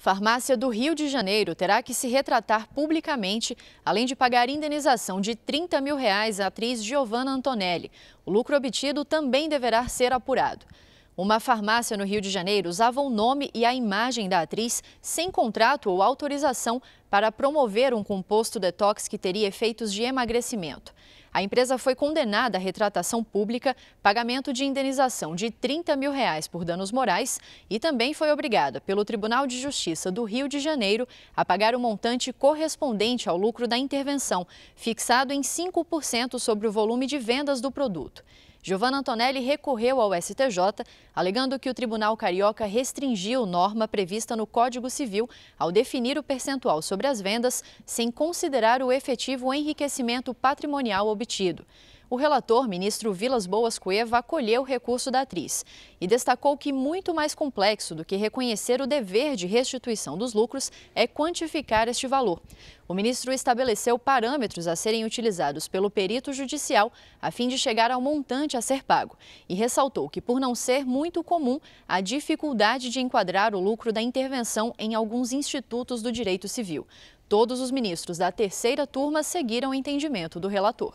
farmácia do Rio de Janeiro terá que se retratar publicamente, além de pagar indenização de 30 mil reais à atriz Giovanna Antonelli. O lucro obtido também deverá ser apurado. Uma farmácia no Rio de Janeiro usava o nome e a imagem da atriz sem contrato ou autorização para promover um composto detox que teria efeitos de emagrecimento. A empresa foi condenada à retratação pública, pagamento de indenização de 30 mil reais por danos morais e também foi obrigada pelo Tribunal de Justiça do Rio de Janeiro a pagar o um montante correspondente ao lucro da intervenção, fixado em 5% sobre o volume de vendas do produto. Giovanna Antonelli recorreu ao STJ, alegando que o Tribunal Carioca restringiu norma prevista no Código Civil ao definir o percentual sobre as vendas sem considerar o efetivo enriquecimento patrimonial obtido. O relator, ministro Vilas Boas Cueva, acolheu o recurso da atriz e destacou que muito mais complexo do que reconhecer o dever de restituição dos lucros é quantificar este valor. O ministro estabeleceu parâmetros a serem utilizados pelo perito judicial a fim de chegar ao montante a ser pago e ressaltou que, por não ser muito comum, a dificuldade de enquadrar o lucro da intervenção em alguns institutos do direito civil. Todos os ministros da terceira turma seguiram o entendimento do relator.